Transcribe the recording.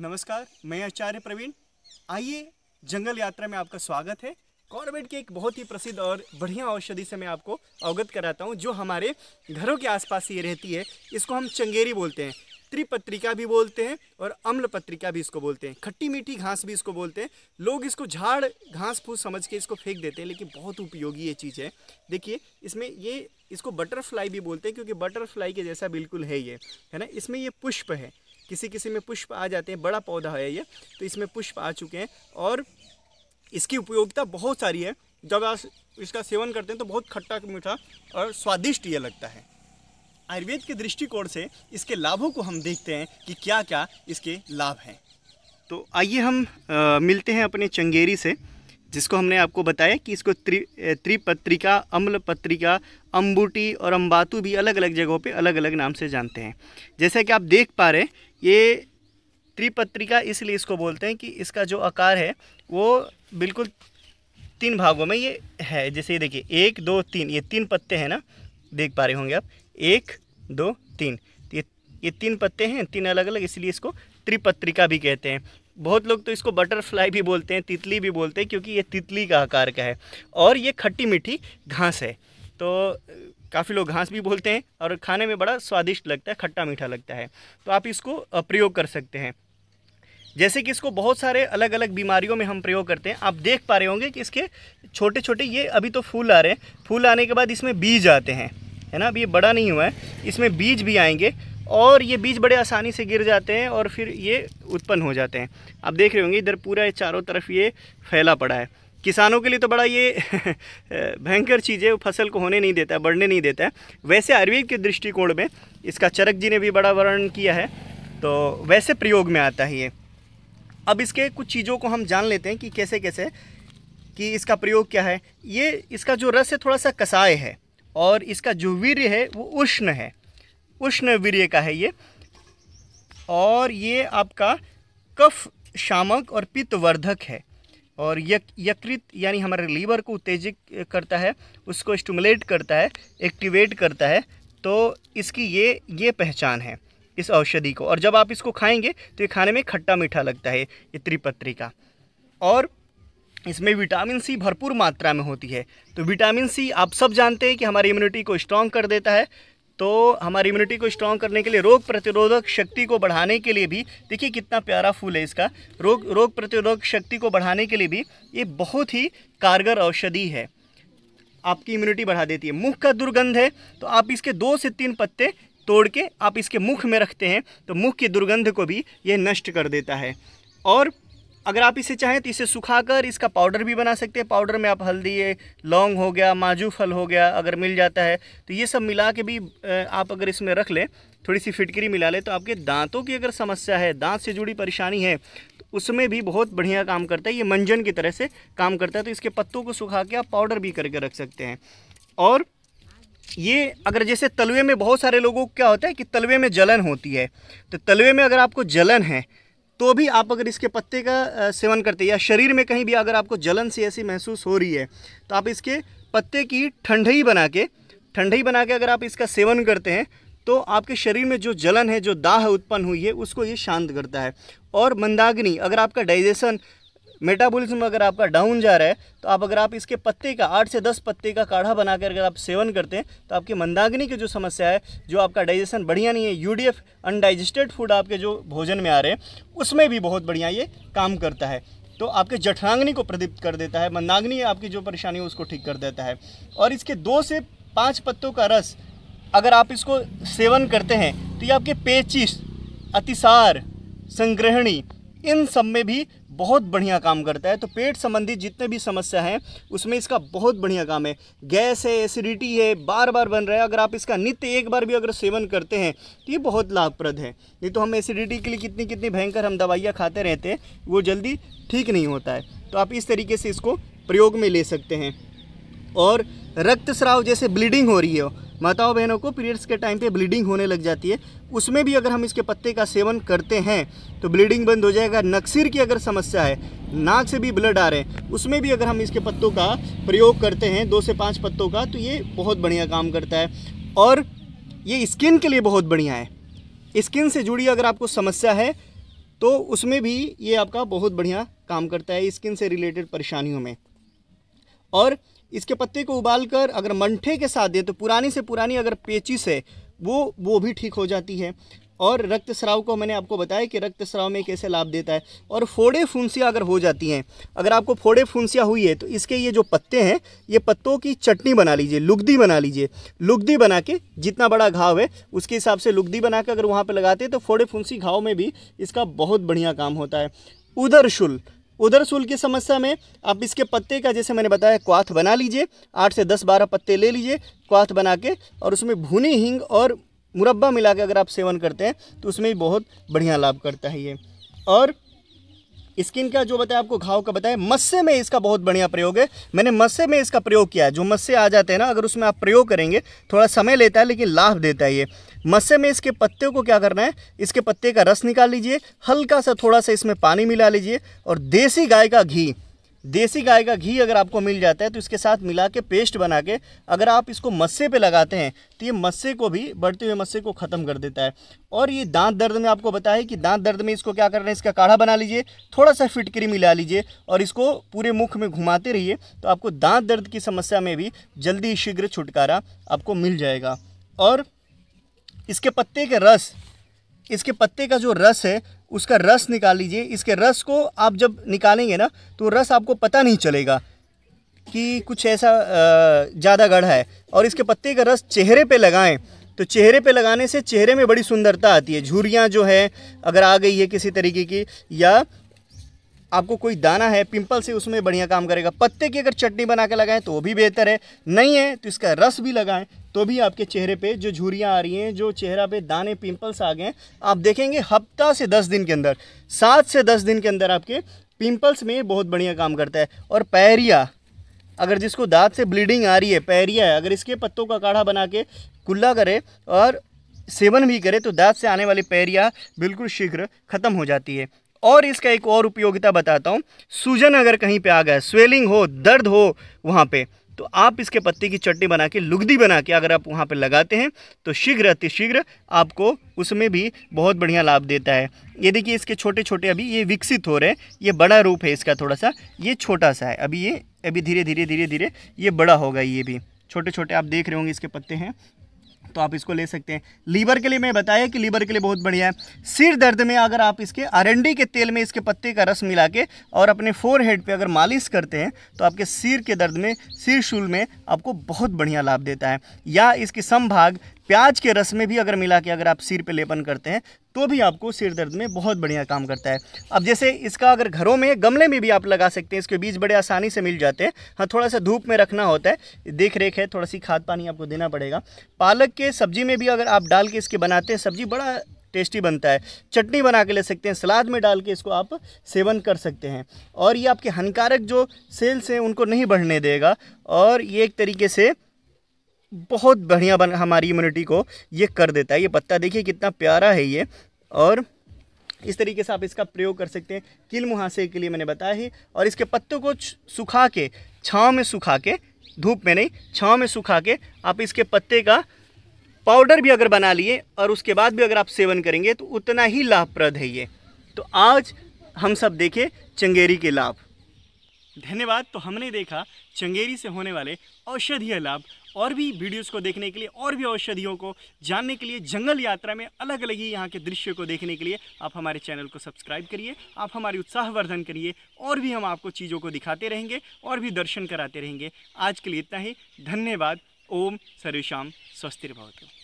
नमस्कार मैं आचार्य प्रवीण आइए जंगल यात्रा में आपका स्वागत है कॉर्बेट की एक बहुत ही प्रसिद्ध और बढ़िया औषधि से मैं आपको अवगत कराता हूँ जो हमारे घरों के आसपास ये रहती है इसको हम चंगेरी बोलते हैं त्रिपत्रिका भी बोलते हैं और अम्ल पत्रिका भी इसको बोलते हैं खट्टी मीठी घास भी इसको बोलते हैं लोग इसको झाड़ घास फूस समझ के इसको फेंक देते हैं लेकिन बहुत उपयोगी ये चीज़ है देखिए इसमें ये इसको बटरफ्लाई भी बोलते हैं क्योंकि बटरफ्लाई के जैसा बिल्कुल है ये है ना इसमें ये पुष्प है किसी किसी में पुष्प आ जाते हैं बड़ा पौधा है ये तो इसमें पुष्प आ चुके हैं और इसकी उपयोगिता बहुत सारी है जब आप इसका सेवन करते हैं तो बहुत खट्टा मीठा और स्वादिष्ट ये लगता है आयुर्वेद के दृष्टिकोण से इसके लाभों को हम देखते हैं कि क्या क्या इसके लाभ हैं तो आइए हम आ, मिलते हैं अपने चंगेरी से जिसको हमने आपको बताया कि इसको त्रि त्रिपत्रिका अम्ल पत्रिका अम्बूटी और अम्बातू भी अलग अलग जगहों पे अलग अलग नाम से जानते हैं जैसा कि आप देख पा रहे हैं ये त्रिपत्रिका इसलिए इसको बोलते हैं कि इसका जो आकार है वो बिल्कुल तीन भागों में ये है जैसे ये देखिए एक दो तीन ये तीन पत्ते हैं ना देख पा रहे होंगे आप एक दो तीन ये ये तीन पत्ते हैं तीन अलग अलग इसलिए इसको त्रिपत्रिका भी कहते हैं बहुत लोग तो इसको बटरफ्लाई भी बोलते हैं तितली भी बोलते हैं क्योंकि ये तितली का आकार का है और ये खट्टी मीठी घास है तो काफ़ी लोग घास भी बोलते हैं और खाने में बड़ा स्वादिष्ट लगता है खट्टा मीठा लगता है तो आप इसको प्रयोग कर सकते हैं जैसे कि इसको बहुत सारे अलग अलग बीमारियों में हम प्रयोग करते हैं आप देख पा रहे होंगे कि इसके छोटे छोटे ये अभी तो फूल आ रहे हैं फूल आने के बाद इसमें बीज आते हैं है ना अब ये बड़ा नहीं हुआ है इसमें बीज भी आएंगे और ये बीज बड़े आसानी से गिर जाते हैं और फिर ये उत्पन्न हो जाते हैं आप देख रहे होंगे इधर पूरा चारों तरफ ये फैला पड़ा है किसानों के लिए तो बड़ा ये भयंकर चीज़ है फसल को होने नहीं देता है बढ़ने नहीं देता है वैसे आयुर्वेद के दृष्टिकोण में इसका चरक जी ने भी बड़ा वर्णन किया है तो वैसे प्रयोग में आता है ये अब इसके कुछ चीज़ों को हम जान लेते हैं कि कैसे कैसे कि इसका प्रयोग क्या है ये इसका जो रस है थोड़ा सा कसाय है और इसका जो वीर्य है वो उष्ण है उष्ण वीर्य का है ये और ये आपका कफ शामक और पित्तवर्धक है और यक यकृत यानी हमारे लीवर को उत्तेजित करता है उसको स्टमुलेट करता है एक्टिवेट करता है तो इसकी ये ये पहचान है इस औषधि को और जब आप इसको खाएंगे तो ये खाने में खट्टा मीठा लगता है ये त्रिपत्री का और इसमें विटामिन सी भरपूर मात्रा में होती है तो विटामिन सी आप सब जानते हैं कि हमारी इम्यूनिटी को स्ट्रॉन्ग कर देता है तो हमारी इम्यूनिटी को स्ट्रॉन्ग करने के लिए रोग प्रतिरोधक शक्ति को बढ़ाने के लिए भी देखिए कितना प्यारा फूल है इसका रोग रोग प्रतिरोधक शक्ति को बढ़ाने के लिए भी ये बहुत ही कारगर औषधि है आपकी इम्यूनिटी बढ़ा देती है मुख का दुर्गंध है तो आप इसके दो से तीन पत्ते तोड़ के आप इसके मुख में रखते हैं तो मुख की दुर्गंध को भी ये नष्ट कर देता है और अगर आप इसे चाहें तो इसे सुखाकर इसका पाउडर भी बना सकते हैं पाउडर में आप हल्दी लौंग हो गया माजू फल हो गया अगर मिल जाता है तो ये सब मिला के भी आप अगर इसमें रख लें थोड़ी सी फिटकरी मिला लें तो आपके दांतों की अगर समस्या है दांत से जुड़ी परेशानी है तो उसमें भी बहुत बढ़िया काम करता है ये मंजन की तरह से काम करता है तो इसके पत्तों को सुखा के आप पाउडर भी करके रख सकते हैं और ये अगर जैसे तलवे में बहुत सारे लोगों को क्या होता है कि तलवे में जलन होती है तो तलवे में अगर आपको जलन है तो भी आप अगर इसके पत्ते का सेवन करते हैं या शरीर में कहीं भी अगर आपको जलन सी ऐसी महसूस हो रही है तो आप इसके पत्ते की ठंडई बना के ठंडई बना के अगर आप इसका सेवन करते हैं तो आपके शरीर में जो जलन है जो दाह उत्पन्न हुई है उसको ये शांत करता है और मंदाग्नि अगर आपका डाइजेशन मेटाबॉलिज्म अगर आपका डाउन जा रहा है तो आप अगर आप इसके पत्ते का आठ से दस पत्ते का काढ़ा बनाकर अगर आप सेवन करते हैं तो आपकी मंदाग्नि की जो समस्या है जो आपका डाइजेशन बढ़िया नहीं है यूडीएफ अनडाइजेस्टेड फूड आपके जो भोजन में आ रहे हैं उसमें भी बहुत बढ़िया ये काम करता है तो आपके जठरांग्नि को प्रदीप्त कर देता है मंदाग्नि आपकी जो परेशानी है उसको ठीक कर देता है और इसके दो से पाँच पत्तों का रस अगर आप इसको सेवन करते हैं तो ये आपके पेचिस अतिसार संग्रहणी इन सब में भी बहुत बढ़िया काम करता है तो पेट संबंधी जितने भी समस्या हैं उसमें इसका बहुत बढ़िया काम है गैस है एसिडिटी है बार बार बन रहा है अगर आप इसका नित्य एक बार भी अगर सेवन करते हैं तो ये बहुत लाभप्रद है नहीं तो हम एसिडिटी के लिए कितनी कितनी भयंकर हम दवाइयाँ खाते रहते हैं वो जल्दी ठीक नहीं होता है तो आप इस तरीके से इसको प्रयोग में ले सकते हैं और रक्तस्राव जैसे ब्लीडिंग हो रही है माताओं बहनों को पीरियड्स के टाइम पे ब्लीडिंग होने लग जाती है उसमें भी अगर हम इसके पत्ते का सेवन करते हैं तो ब्लीडिंग बंद हो जाएगा नक्सिर की अगर समस्या है नाक से भी ब्लड आ रहे हैं उसमें भी अगर हम इसके पत्तों का प्रयोग करते हैं दो से पाँच पत्तों का तो ये बहुत बढ़िया काम करता है और ये स्किन के लिए बहुत बढ़िया है स्किन से जुड़ी अगर आपको समस्या है तो उसमें भी ये आपका बहुत बढ़िया काम करता है स्किन से रिलेटेड परेशानियों में और इसके पत्ते को उबालकर अगर मंठे के साथ दें तो पुरानी से पुरानी अगर पेचिस है वो वो भी ठीक हो जाती है और रक्त स्राव को मैंने आपको बताया कि रक्त स्राव में कैसे लाभ देता है और फोड़े फुंसियाँ अगर हो जाती हैं अगर आपको फोड़े फुंसियाँ हुई है तो इसके ये जो पत्ते हैं ये पत्तों की चटनी बना लीजिए लुगदी बना लीजिए लुगदी बना के जितना बड़ा घाव है उसके हिसाब से लुगदी बना के अगर वहाँ पर लगाते हैं तो फोड़े फुंसी घाव में भी इसका बहुत बढ़िया काम होता है उधर शुल उधर सूल की समस्या में आप इसके पत्ते का जैसे मैंने बताया क्वाथ बना लीजिए आठ से दस बारह पत्ते ले लीजिए क्वाथ बना के और उसमें भुनी हींग और मुरब्बा मिला के अगर आप सेवन करते हैं तो उसमें भी बहुत बढ़िया लाभ करता है ये और स्किन का जो बताया आपको घाव का बताया मस्से में इसका बहुत बढ़िया प्रयोग है मैंने मस्से में इसका प्रयोग किया है जो मस्से आ जाते हैं ना अगर उसमें आप प्रयोग करेंगे थोड़ा समय लेता है लेकिन लाभ देता है ये मस्से में इसके पत्ते को क्या करना है इसके पत्ते का रस निकाल लीजिए हल्का सा थोड़ा सा इसमें पानी मिला लीजिए और देसी गाय का घी देसी गाय का घी अगर आपको मिल जाता है तो इसके साथ मिला के पेस्ट बना के अगर आप इसको मस्से पे लगाते हैं तो ये मस्से को भी बढ़ते हुए मस्से को ख़त्म कर देता है और ये दांत दर्द में आपको बताया कि दांत दर्द में इसको क्या करना है इसका काढ़ा बना लीजिए थोड़ा सा फिटकरी मिला लीजिए और इसको पूरे मुख में घुमाते रहिए तो आपको दाँत दर्द की समस्या में भी जल्दी शीघ्र छुटकारा आपको मिल जाएगा और इसके पत्ते के रस इसके पत्ते का जो रस है उसका रस निकाल लीजिए इसके रस को आप जब निकालेंगे ना तो रस आपको पता नहीं चलेगा कि कुछ ऐसा ज़्यादा गढ़ा है और इसके पत्ते का रस चेहरे पे लगाएं तो चेहरे पे लगाने से चेहरे में बड़ी सुंदरता आती है झुरियाँ जो है अगर आ गई है किसी तरीके की या आपको कोई दाना है पिंपल से उसमें बढ़िया काम करेगा पत्ते की अगर चटनी बना के लगाएं तो वो भी बेहतर है नहीं है तो इसका रस भी लगाएं तो भी आपके चेहरे पे जो झुरियाँ आ रही हैं जो चेहरा पे दाने पिंपल्स आ गए हैं आप देखेंगे हफ्ता से दस दिन के अंदर सात से दस दिन के अंदर आपके पिम्पल्स में बहुत बढ़िया काम करता है और पैरिया अगर जिसको दांत से ब्लीडिंग आ रही है पैरिया है अगर इसके पत्तों का काढ़ा बना के कुल्ला करे और सेवन भी करे तो दांत से आने वाली पैरिया बिल्कुल शीघ्र ख़त्म हो जाती है और इसका एक और उपयोगिता बताता हूँ सूजन अगर कहीं पे आ गया स्वेलिंग हो दर्द हो वहाँ पे तो आप इसके पत्ते की चटनी बना के लुगदी बना के अगर आप वहाँ पे लगाते हैं तो शीघ्र अतिशीघ्र आपको उसमें भी बहुत बढ़िया लाभ देता है ये देखिए इसके छोटे छोटे अभी ये विकसित हो रहे हैं ये बड़ा रूप है इसका थोड़ा सा ये छोटा सा है अभी ये अभी धीरे धीरे धीरे धीरे ये बड़ा होगा ये भी छोटे छोटे आप देख रहे होंगे इसके पत्ते हैं तो आप इसको ले सकते हैं लीवर के लिए मैं बताया कि लीवर के लिए बहुत बढ़िया है सिर दर्द में अगर आप इसके अरंडी के तेल में इसके पत्ते का रस मिला के और अपने फोर हेड पर अगर मालिश करते हैं तो आपके सिर के दर्द में सिर शूल में आपको बहुत बढ़िया लाभ देता है या इसकी संभाग प्याज के रस में भी अगर मिला के अगर आप सिर पे लेपन करते हैं तो भी आपको सिर दर्द में बहुत बढ़िया काम करता है अब जैसे इसका अगर घरों में गमले में भी आप लगा सकते हैं इसके बीज बड़े आसानी से मिल जाते हैं हाँ थोड़ा सा धूप में रखना होता है देख रेख है थोड़ा सी खाद पानी आपको देना पड़ेगा पालक के सब्जी में भी अगर आप डाल के इसके बनाते हैं सब्जी बड़ा टेस्टी बनता है चटनी बना के ले सकते हैं सलाद में डाल के इसको आप सेवन कर सकते हैं और ये आपके हानिकारक जो सेल्स हैं उनको नहीं बढ़ने देगा और ये एक तरीके से बहुत बढ़िया बन हमारी इम्यूनिटी को ये कर देता है ये पत्ता देखिए कितना प्यारा है ये और इस तरीके से आप इसका प्रयोग कर सकते हैं किल मुहासे के लिए मैंने बताया ही और इसके पत्तों को सुखा के छाँव में सुखा के धूप में नहीं छाँव में सुखा के आप इसके पत्ते का पाउडर भी अगर बना लिए और उसके बाद भी अगर आप सेवन करेंगे तो उतना ही लाभप्रद है ये तो आज हम सब देखें चंगेरी के लाभ धन्यवाद तो हमने देखा चंगेरी से होने वाले औषधीय लाभ और भी वीडियोस को देखने के लिए और भी औषधियों को जानने के लिए जंगल यात्रा में अलग अलग ही यहाँ के दृश्य को देखने के लिए आप हमारे चैनल को सब्सक्राइब करिए आप हमारे उत्साहवर्धन करिए और भी हम आपको चीज़ों को दिखाते रहेंगे और भी दर्शन कराते रहेंगे आज के लिए इतना ही धन्यवाद ओम सर्वेशम स्वस्थिर भवतु